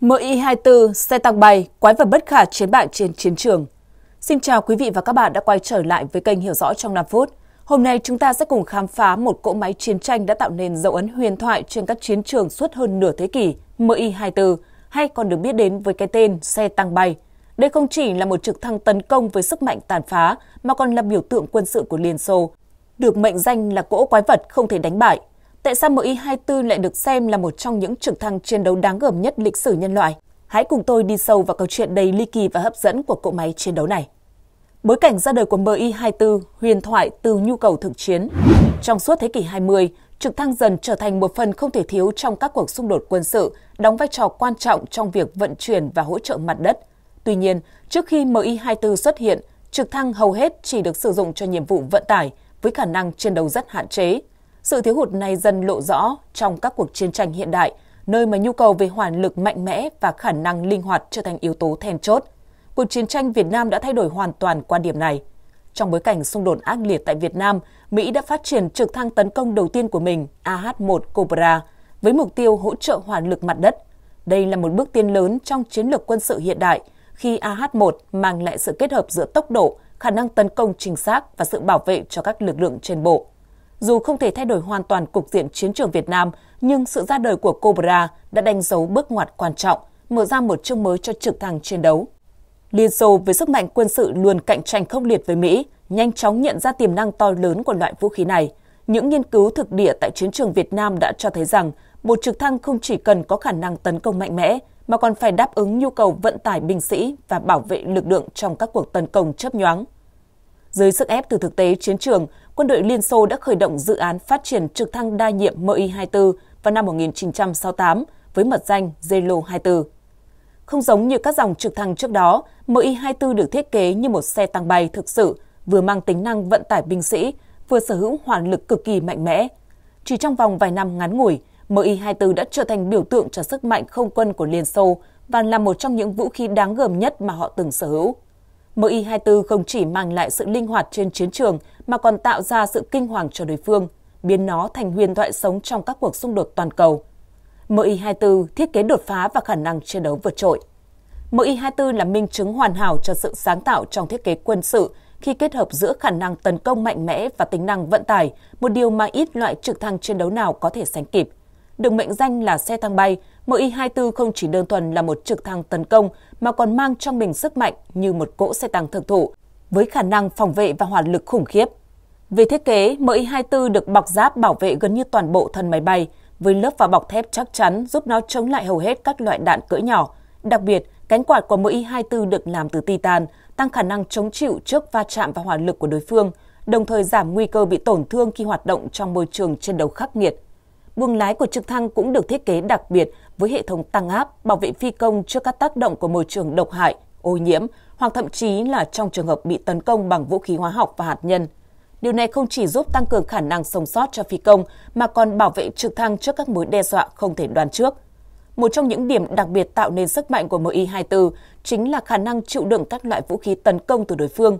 MI24, xe tăng bay, quái vật bất khả chiến bại trên chiến trường. Xin chào quý vị và các bạn đã quay trở lại với kênh Hiểu Rõ trong 5 phút. Hôm nay chúng ta sẽ cùng khám phá một cỗ máy chiến tranh đã tạo nên dấu ấn huyền thoại trên các chiến trường suốt hơn nửa thế kỷ, MI24, hay còn được biết đến với cái tên xe tăng bay. Đây không chỉ là một trực thăng tấn công với sức mạnh tàn phá, mà còn là biểu tượng quân sự của Liên Xô, được mệnh danh là cỗ quái vật không thể đánh bại. Tại sao MI-24 lại được xem là một trong những trực thăng chiến đấu đáng gờm nhất lịch sử nhân loại? Hãy cùng tôi đi sâu vào câu chuyện đầy ly kỳ và hấp dẫn của cỗ máy chiến đấu này. Bối cảnh ra đời của MI-24 huyền thoại từ nhu cầu thực chiến. Trong suốt thế kỷ 20, trực thăng dần trở thành một phần không thể thiếu trong các cuộc xung đột quân sự, đóng vai trò quan trọng trong việc vận chuyển và hỗ trợ mặt đất. Tuy nhiên, trước khi MI-24 xuất hiện, trực thăng hầu hết chỉ được sử dụng cho nhiệm vụ vận tải với khả năng chiến đấu rất hạn chế. Sự thiếu hụt này dần lộ rõ trong các cuộc chiến tranh hiện đại, nơi mà nhu cầu về hỏa lực mạnh mẽ và khả năng linh hoạt trở thành yếu tố then chốt. Cuộc chiến tranh Việt Nam đã thay đổi hoàn toàn quan điểm này. Trong bối cảnh xung đột ác liệt tại Việt Nam, Mỹ đã phát triển trực thăng tấn công đầu tiên của mình, AH-1 Cobra, với mục tiêu hỗ trợ hỏa lực mặt đất. Đây là một bước tiến lớn trong chiến lược quân sự hiện đại, khi AH-1 mang lại sự kết hợp giữa tốc độ, khả năng tấn công chính xác và sự bảo vệ cho các lực lượng trên bộ. Dù không thể thay đổi hoàn toàn cục diện chiến trường Việt Nam, nhưng sự ra đời của Cobra đã đánh dấu bước ngoặt quan trọng, mở ra một chương mới cho trực thăng chiến đấu. Liên Xô với sức mạnh quân sự luôn cạnh tranh khốc liệt với Mỹ, nhanh chóng nhận ra tiềm năng to lớn của loại vũ khí này. Những nghiên cứu thực địa tại chiến trường Việt Nam đã cho thấy rằng một trực thăng không chỉ cần có khả năng tấn công mạnh mẽ mà còn phải đáp ứng nhu cầu vận tải binh sĩ và bảo vệ lực lượng trong các cuộc tấn công chớp nhoáng. Dưới sức ép từ thực tế chiến trường, quân đội Liên Xô đã khởi động dự án phát triển trực thăng đa nhiệm Mi-24 vào năm 1968 với mật danh Zelo 24. Không giống như các dòng trực thăng trước đó, Mi-24 được thiết kế như một xe tăng bay thực sự, vừa mang tính năng vận tải binh sĩ, vừa sở hữu hỏa lực cực kỳ mạnh mẽ. Chỉ trong vòng vài năm ngắn ngủi, Mi-24 đã trở thành biểu tượng cho sức mạnh không quân của Liên Xô và là một trong những vũ khí đáng gờm nhất mà họ từng sở hữu. Mi-24 không chỉ mang lại sự linh hoạt trên chiến trường mà còn tạo ra sự kinh hoàng cho đối phương, biến nó thành huyền thoại sống trong các cuộc xung đột toàn cầu. MI-24 thiết kế đột phá và khả năng chiến đấu vượt trội. MI-24 là minh chứng hoàn hảo cho sự sáng tạo trong thiết kế quân sự khi kết hợp giữa khả năng tấn công mạnh mẽ và tính năng vận tải, một điều mà ít loại trực thăng chiến đấu nào có thể sánh kịp. Được mệnh danh là xe thang bay, MI-24 không chỉ đơn thuần là một trực thăng tấn công mà còn mang trong mình sức mạnh như một cỗ xe tăng thực thụ, với khả năng phòng vệ và hỏa lực khủng khiếp. Về thiết kế, Mi-24 được bọc giáp bảo vệ gần như toàn bộ thân máy bay với lớp vỏ bọc thép chắc chắn giúp nó chống lại hầu hết các loại đạn cỡ nhỏ. Đặc biệt, cánh quạt của Mi-24 được làm từ titan, tăng khả năng chống chịu trước va chạm và hỏa lực của đối phương, đồng thời giảm nguy cơ bị tổn thương khi hoạt động trong môi trường chiến đấu khắc nghiệt. Buồng lái của trực thăng cũng được thiết kế đặc biệt với hệ thống tăng áp, bảo vệ phi công trước các tác động của môi trường độc hại – ô nhiễm hoặc thậm chí là trong trường hợp bị tấn công bằng vũ khí hóa học và hạt nhân. Điều này không chỉ giúp tăng cường khả năng sống sót cho phi công mà còn bảo vệ trực thăng trước các mối đe dọa không thể đoán trước. Một trong những điểm đặc biệt tạo nên sức mạnh của Mi-24 chính là khả năng chịu đựng các loại vũ khí tấn công từ đối phương.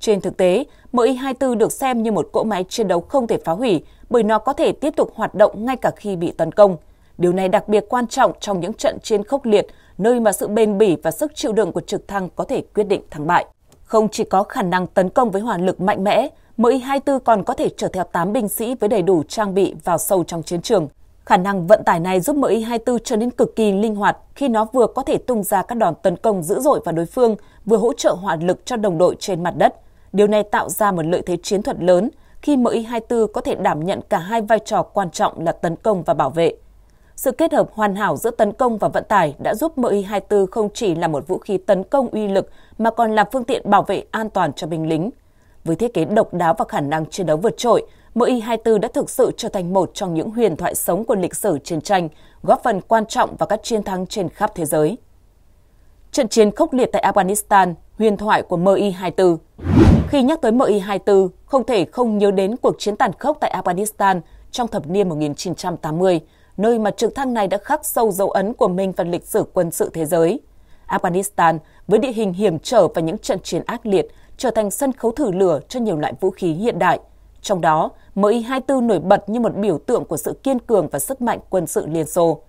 Trên thực tế, Mi-24 được xem như một cỗ máy chiến đấu không thể phá hủy bởi nó có thể tiếp tục hoạt động ngay cả khi bị tấn công – Điều này đặc biệt quan trọng trong những trận chiến khốc liệt, nơi mà sự bền bỉ và sức chịu đựng của trực thăng có thể quyết định thắng bại. Không chỉ có khả năng tấn công với hỏa lực mạnh mẽ, MI-24 còn có thể chở theo 8 binh sĩ với đầy đủ trang bị vào sâu trong chiến trường. Khả năng vận tải này giúp MI-24 trở nên cực kỳ linh hoạt khi nó vừa có thể tung ra các đòn tấn công dữ dội vào đối phương, vừa hỗ trợ hỏa lực cho đồng đội trên mặt đất. Điều này tạo ra một lợi thế chiến thuật lớn khi MI-24 có thể đảm nhận cả hai vai trò quan trọng là tấn công và bảo vệ. Sự kết hợp hoàn hảo giữa tấn công và vận tải đã giúp MI-24 không chỉ là một vũ khí tấn công uy lực mà còn là phương tiện bảo vệ an toàn cho binh lính. Với thiết kế độc đáo và khả năng chiến đấu vượt trội, MI-24 đã thực sự trở thành một trong những huyền thoại sống của lịch sử chiến tranh, góp phần quan trọng vào các chiến thắng trên khắp thế giới. Trận chiến khốc liệt tại Afghanistan, huyền thoại của MI-24 Khi nhắc tới MI-24, không thể không nhớ đến cuộc chiến tàn khốc tại Afghanistan trong thập niên 1980, nơi mà trực thăng này đã khắc sâu dấu ấn của mình vào lịch sử quân sự thế giới. Afghanistan, với địa hình hiểm trở và những trận chiến ác liệt, trở thành sân khấu thử lửa cho nhiều loại vũ khí hiện đại. Trong đó, MI-24 nổi bật như một biểu tượng của sự kiên cường và sức mạnh quân sự Liên Xô.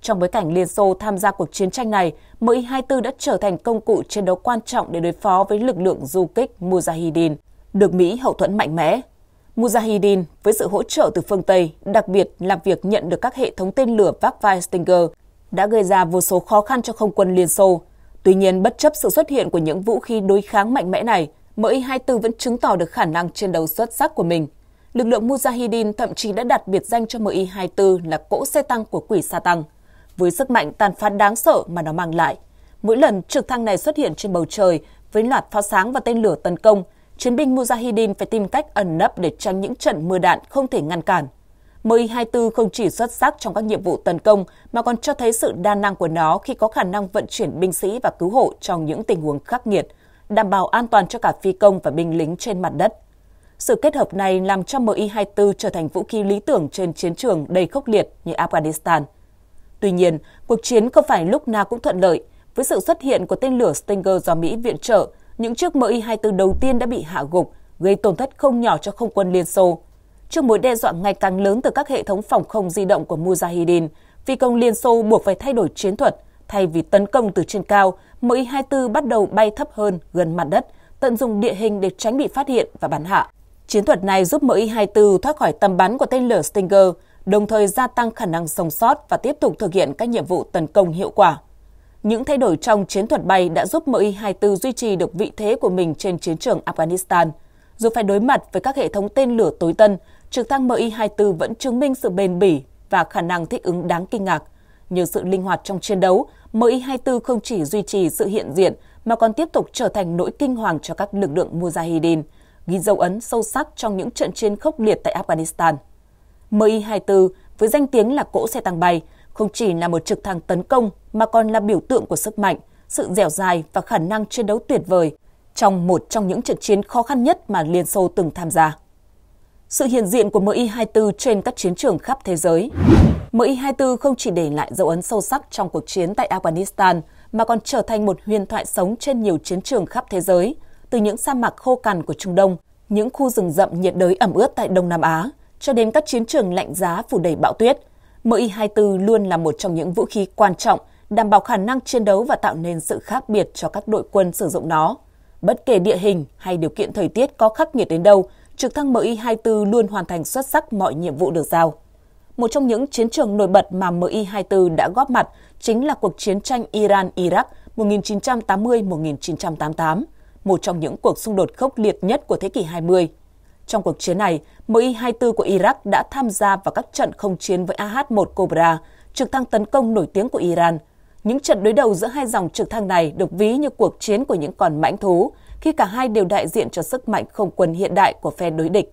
Trong bối cảnh Liên Xô tham gia cuộc chiến tranh này, MI-24 đã trở thành công cụ chiến đấu quan trọng để đối phó với lực lượng du kích Mujahideen, được Mỹ hậu thuẫn mạnh mẽ. Mujahideen với sự hỗ trợ từ phương Tây, đặc biệt là việc nhận được các hệ thống tên lửa vác Stinger, đã gây ra vô số khó khăn cho không quân Liên Xô. Tuy nhiên, bất chấp sự xuất hiện của những vũ khí đối kháng mạnh mẽ này, MI-24 vẫn chứng tỏ được khả năng chiến đấu xuất sắc của mình. Lực lượng Mujahideen thậm chí đã đặt biệt danh cho MI-24 là cỗ xe tăng của quỷ sa tăng. Với sức mạnh tàn phá đáng sợ mà nó mang lại, mỗi lần trực thăng này xuất hiện trên bầu trời với loạt pháo sáng và tên lửa tấn công – chiến binh Mujahideen phải tìm cách ẩn nấp để tránh những trận mưa đạn không thể ngăn cản. Mi-24 không chỉ xuất sắc trong các nhiệm vụ tấn công mà còn cho thấy sự đa năng của nó khi có khả năng vận chuyển binh sĩ và cứu hộ trong những tình huống khắc nghiệt, đảm bảo an toàn cho cả phi công và binh lính trên mặt đất. Sự kết hợp này làm cho Mi-24 trở thành vũ khí lý tưởng trên chiến trường đầy khốc liệt như Afghanistan. Tuy nhiên, cuộc chiến không phải lúc nào cũng thuận lợi. Với sự xuất hiện của tên lửa Stinger do Mỹ viện trợ, những chiếc Mi-24 đầu tiên đã bị hạ gục, gây tổn thất không nhỏ cho không quân Liên Xô. Trước mối đe dọa ngày càng lớn từ các hệ thống phòng không di động của Mujahideen, phi công Liên Xô buộc phải thay đổi chiến thuật. Thay vì tấn công từ trên cao, Mi-24 bắt đầu bay thấp hơn, gần mặt đất, tận dụng địa hình để tránh bị phát hiện và bắn hạ. Chiến thuật này giúp Mi-24 thoát khỏi tầm bắn của tên lửa Stinger, đồng thời gia tăng khả năng sống sót và tiếp tục thực hiện các nhiệm vụ tấn công hiệu quả. Những thay đổi trong chiến thuật bay đã giúp MI-24 duy trì được vị thế của mình trên chiến trường Afghanistan. Dù phải đối mặt với các hệ thống tên lửa tối tân, trực thăng MI-24 vẫn chứng minh sự bền bỉ và khả năng thích ứng đáng kinh ngạc. Nhờ sự linh hoạt trong chiến đấu, MI-24 không chỉ duy trì sự hiện diện mà còn tiếp tục trở thành nỗi kinh hoàng cho các lực lượng Mujahideen, ghi dấu ấn sâu sắc trong những trận chiến khốc liệt tại Afghanistan. MI-24 với danh tiếng là cỗ xe tăng bay – không chỉ là một trực thăng tấn công mà còn là biểu tượng của sức mạnh, sự dẻo dài và khả năng chiến đấu tuyệt vời trong một trong những trận chiến khó khăn nhất mà Liên Xô từng tham gia. Sự hiện diện của MI-24 trên các chiến trường khắp thế giới. MI-24 không chỉ để lại dấu ấn sâu sắc trong cuộc chiến tại Afghanistan mà còn trở thành một huyền thoại sống trên nhiều chiến trường khắp thế giới, từ những sa mạc khô cằn của Trung Đông, những khu rừng rậm nhiệt đới ẩm ướt tại Đông Nam Á, cho đến các chiến trường lạnh giá phủ đầy bão tuyết MI-24 luôn là một trong những vũ khí quan trọng, đảm bảo khả năng chiến đấu và tạo nên sự khác biệt cho các đội quân sử dụng nó. Bất kể địa hình hay điều kiện thời tiết có khắc nghiệt đến đâu, trực thăng MI-24 luôn hoàn thành xuất sắc mọi nhiệm vụ được giao. Một trong những chiến trường nổi bật mà MI-24 đã góp mặt chính là cuộc chiến tranh Iran-Iraq 1980-1988, một trong những cuộc xung đột khốc liệt nhất của thế kỷ 20. Trong cuộc chiến này, Mi-24 của Iraq đã tham gia vào các trận không chiến với AH-1 Cobra, trực thăng tấn công nổi tiếng của Iran. Những trận đối đầu giữa hai dòng trực thăng này được ví như cuộc chiến của những con mãnh thú, khi cả hai đều đại diện cho sức mạnh không quân hiện đại của phe đối địch.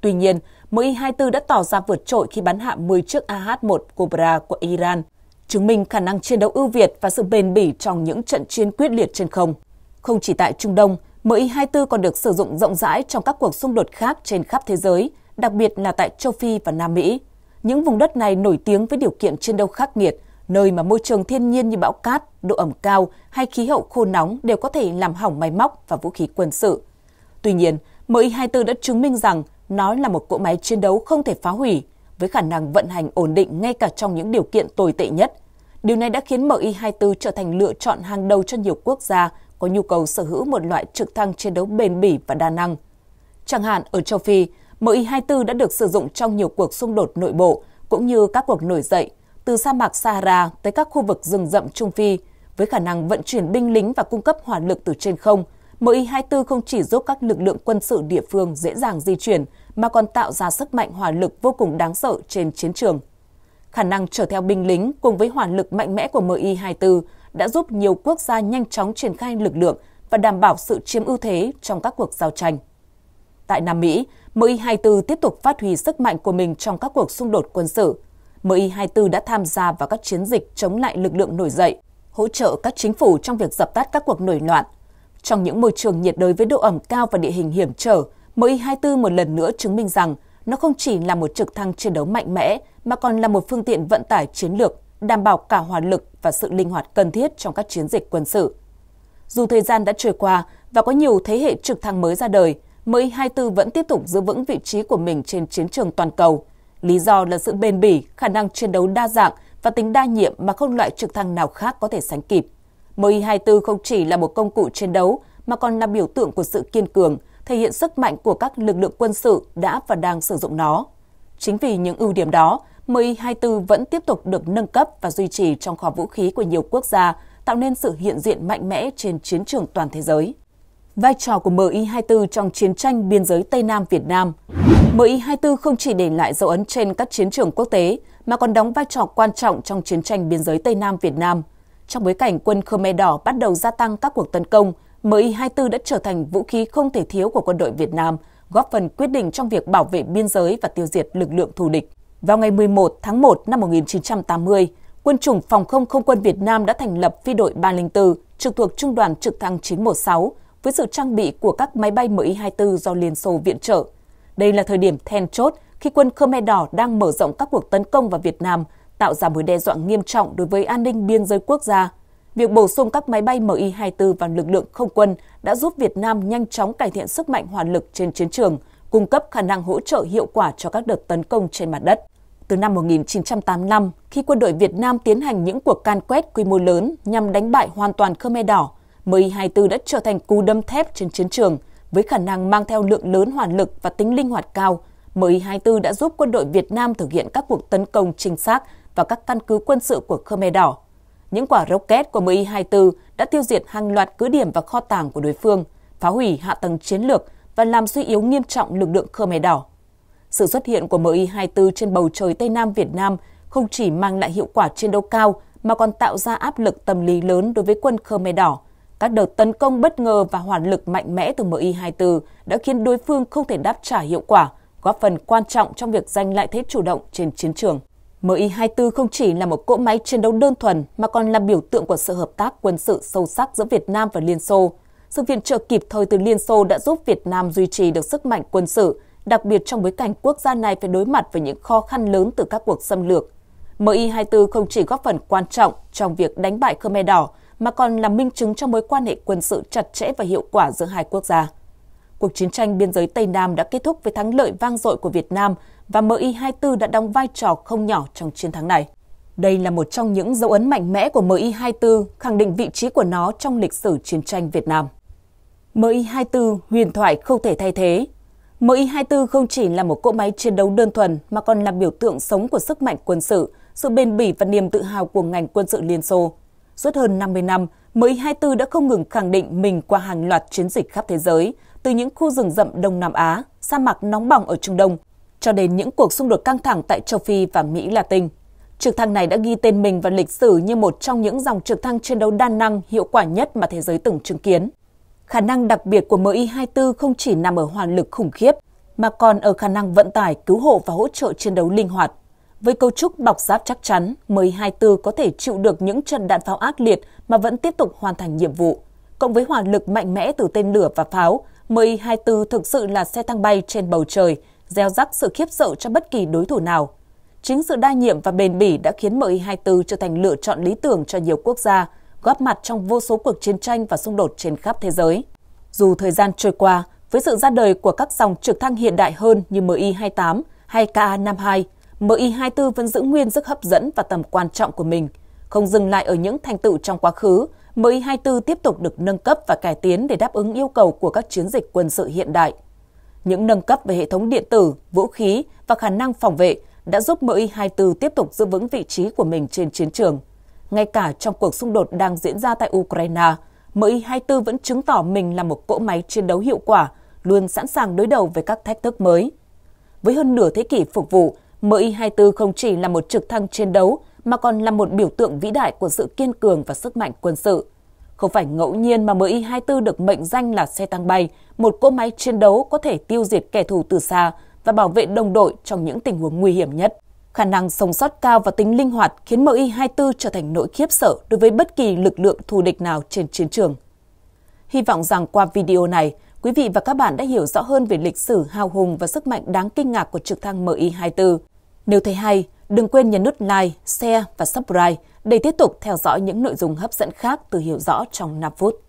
Tuy nhiên, Mi-24 đã tỏ ra vượt trội khi bắn hạ 10 chiếc AH-1 Cobra của Iran, chứng minh khả năng chiến đấu ưu việt và sự bền bỉ trong những trận chiến quyết liệt trên không. Không chỉ tại Trung Đông, MI24 còn được sử dụng rộng rãi trong các cuộc xung đột khác trên khắp thế giới, đặc biệt là tại châu Phi và Nam Mỹ. Những vùng đất này nổi tiếng với điều kiện chiến đấu khắc nghiệt, nơi mà môi trường thiên nhiên như bão cát, độ ẩm cao hay khí hậu khô nóng đều có thể làm hỏng máy móc và vũ khí quân sự. Tuy nhiên, MI24 đã chứng minh rằng nó là một cỗ máy chiến đấu không thể phá hủy, với khả năng vận hành ổn định ngay cả trong những điều kiện tồi tệ nhất. Điều này đã khiến MI24 trở thành lựa chọn hàng đầu cho nhiều quốc gia có nhu cầu sở hữu một loại trực thăng chiến đấu bền bỉ và đa năng. Chẳng hạn ở châu Phi, Mi-24 đã được sử dụng trong nhiều cuộc xung đột nội bộ cũng như các cuộc nổi dậy từ sa mạc Sahara tới các khu vực rừng rậm Trung Phi với khả năng vận chuyển binh lính và cung cấp hỏa lực từ trên không. Mi-24 không chỉ giúp các lực lượng quân sự địa phương dễ dàng di chuyển mà còn tạo ra sức mạnh hỏa lực vô cùng đáng sợ trên chiến trường. Khả năng chở theo binh lính cùng với hỏa lực mạnh mẽ của Mi-24 đã giúp nhiều quốc gia nhanh chóng triển khai lực lượng và đảm bảo sự chiếm ưu thế trong các cuộc giao tranh. Tại Nam Mỹ, MI-24 tiếp tục phát huy sức mạnh của mình trong các cuộc xung đột quân sự. MI-24 đã tham gia vào các chiến dịch chống lại lực lượng nổi dậy, hỗ trợ các chính phủ trong việc dập tắt các cuộc nổi loạn. Trong những môi trường nhiệt đới với độ ẩm cao và địa hình hiểm trở, MI-24 một lần nữa chứng minh rằng nó không chỉ là một trực thăng chiến đấu mạnh mẽ mà còn là một phương tiện vận tải chiến lược đảm bảo cả hỏa lực và sự linh hoạt cần thiết trong các chiến dịch quân sự. Dù thời gian đã trôi qua và có nhiều thế hệ trực thăng mới ra đời, MI-24 vẫn tiếp tục giữ vững vị trí của mình trên chiến trường toàn cầu. Lý do là sự bền bỉ, khả năng chiến đấu đa dạng và tính đa nhiệm mà không loại trực thăng nào khác có thể sánh kịp. MI-24 không chỉ là một công cụ chiến đấu mà còn là biểu tượng của sự kiên cường, thể hiện sức mạnh của các lực lượng quân sự đã và đang sử dụng nó. Chính vì những ưu điểm đó, Mi-24 vẫn tiếp tục được nâng cấp và duy trì trong kho vũ khí của nhiều quốc gia, tạo nên sự hiện diện mạnh mẽ trên chiến trường toàn thế giới. Vai trò của Mi-24 trong chiến tranh biên giới Tây Nam Việt Nam Mi-24 không chỉ để lại dấu ấn trên các chiến trường quốc tế, mà còn đóng vai trò quan trọng trong chiến tranh biên giới Tây Nam Việt Nam. Trong bối cảnh quân Khmer Đỏ bắt đầu gia tăng các cuộc tấn công, Mi-24 đã trở thành vũ khí không thể thiếu của quân đội Việt Nam, góp phần quyết định trong việc bảo vệ biên giới và tiêu diệt lực lượng thù địch. Vào ngày 11 tháng 1 năm 1980, quân chủng phòng không không quân Việt Nam đã thành lập phi đội 304 trực thuộc trung đoàn trực thăng 916 với sự trang bị của các máy bay Mi-24 do Liên Xô viện trợ. Đây là thời điểm then chốt khi quân Khmer Đỏ đang mở rộng các cuộc tấn công vào Việt Nam, tạo ra mối đe dọa nghiêm trọng đối với an ninh biên giới quốc gia. Việc bổ sung các máy bay Mi-24 vào lực lượng không quân đã giúp Việt Nam nhanh chóng cải thiện sức mạnh hỏa lực trên chiến trường – cung cấp khả năng hỗ trợ hiệu quả cho các đợt tấn công trên mặt đất. Từ năm 1985, khi quân đội Việt Nam tiến hành những cuộc can quét quy mô lớn nhằm đánh bại hoàn toàn Khmer Đỏ, MI-24 đã trở thành cú đâm thép trên chiến trường với khả năng mang theo lượng lớn hỏa lực và tính linh hoạt cao. MI-24 đã giúp quân đội Việt Nam thực hiện các cuộc tấn công chính xác và các căn cứ quân sự của Khmer Đỏ. Những quả rocket của MI-24 đã tiêu diệt hàng loạt cứ điểm và kho tàng của đối phương, phá hủy hạ tầng chiến lược – và làm suy yếu nghiêm trọng lực lượng Khmer Đỏ. Sự xuất hiện của MI-24 trên bầu trời Tây Nam Việt Nam không chỉ mang lại hiệu quả chiến đấu cao mà còn tạo ra áp lực tâm lý lớn đối với quân Khmer Đỏ. Các đợt tấn công bất ngờ và hoàn lực mạnh mẽ từ MI-24 đã khiến đối phương không thể đáp trả hiệu quả, góp phần quan trọng trong việc giành lại thế chủ động trên chiến trường. MI-24 không chỉ là một cỗ máy chiến đấu đơn thuần mà còn là biểu tượng của sự hợp tác quân sự sâu sắc giữa Việt Nam và Liên Xô, sự viện trợ kịp thời từ Liên Xô đã giúp Việt Nam duy trì được sức mạnh quân sự, đặc biệt trong bối cảnh quốc gia này phải đối mặt với những khó khăn lớn từ các cuộc xâm lược. MI24 không chỉ góp phần quan trọng trong việc đánh bại Khmer Đỏ, mà còn là minh chứng cho mối quan hệ quân sự chặt chẽ và hiệu quả giữa hai quốc gia. Cuộc chiến tranh biên giới Tây Nam đã kết thúc với thắng lợi vang dội của Việt Nam và MI24 đã đóng vai trò không nhỏ trong chiến thắng này. Đây là một trong những dấu ấn mạnh mẽ của MI24, khẳng định vị trí của nó trong lịch sử chiến tranh Việt Nam. MI24 huyền thoại không thể thay thế. MI24 không chỉ là một cỗ máy chiến đấu đơn thuần mà còn là biểu tượng sống của sức mạnh quân sự, sự bền bỉ và niềm tự hào của ngành quân sự Liên Xô. Suốt hơn 50 năm, MI24 đã không ngừng khẳng định mình qua hàng loạt chiến dịch khắp thế giới, từ những khu rừng rậm Đông Nam Á, sa mạc nóng bỏng ở Trung Đông, cho đến những cuộc xung đột căng thẳng tại châu Phi và Mỹ Latin. Trực thăng này đã ghi tên mình vào lịch sử như một trong những dòng trực thăng chiến đấu đa năng hiệu quả nhất mà thế giới từng chứng kiến khả năng đặc biệt của MI-24 không chỉ nằm ở hoàn lực khủng khiếp, mà còn ở khả năng vận tải, cứu hộ và hỗ trợ chiến đấu linh hoạt. Với cấu trúc bọc giáp chắc chắn, MI-24 có thể chịu được những trận đạn pháo ác liệt mà vẫn tiếp tục hoàn thành nhiệm vụ. Cộng với hỏa lực mạnh mẽ từ tên lửa và pháo, MI-24 thực sự là xe tăng bay trên bầu trời, gieo rắc sự khiếp sợ cho bất kỳ đối thủ nào. Chính sự đa nhiệm và bền bỉ đã khiến MI-24 trở thành lựa chọn lý tưởng cho nhiều quốc gia, góp mặt trong vô số cuộc chiến tranh và xung đột trên khắp thế giới. Dù thời gian trôi qua, với sự ra đời của các dòng trực thăng hiện đại hơn như Mi-28 hay Ka-52, Mi-24 vẫn giữ nguyên sức hấp dẫn và tầm quan trọng của mình. Không dừng lại ở những thành tựu trong quá khứ, Mi-24 tiếp tục được nâng cấp và cải tiến để đáp ứng yêu cầu của các chiến dịch quân sự hiện đại. Những nâng cấp về hệ thống điện tử, vũ khí và khả năng phòng vệ đã giúp MI-24 tiếp tục giữ vững vị trí của mình trên chiến trường ngay cả trong cuộc xung đột đang diễn ra tại Ukraine, MI24 vẫn chứng tỏ mình là một cỗ máy chiến đấu hiệu quả, luôn sẵn sàng đối đầu với các thách thức mới. Với hơn nửa thế kỷ phục vụ, MI24 không chỉ là một trực thăng chiến đấu mà còn là một biểu tượng vĩ đại của sự kiên cường và sức mạnh quân sự. Không phải ngẫu nhiên mà MI24 được mệnh danh là xe tăng bay, một cỗ máy chiến đấu có thể tiêu diệt kẻ thù từ xa và bảo vệ đồng đội trong những tình huống nguy hiểm nhất khả năng sống sót cao và tính linh hoạt khiến MI-24 trở thành nỗi khiếp sợ đối với bất kỳ lực lượng thù địch nào trên chiến trường. Hy vọng rằng qua video này, quý vị và các bạn đã hiểu rõ hơn về lịch sử hào hùng và sức mạnh đáng kinh ngạc của trực thăng MI-24. Nếu thấy hay, đừng quên nhấn nút like, share và subscribe để tiếp tục theo dõi những nội dung hấp dẫn khác từ Hiểu Rõ trong 5 phút.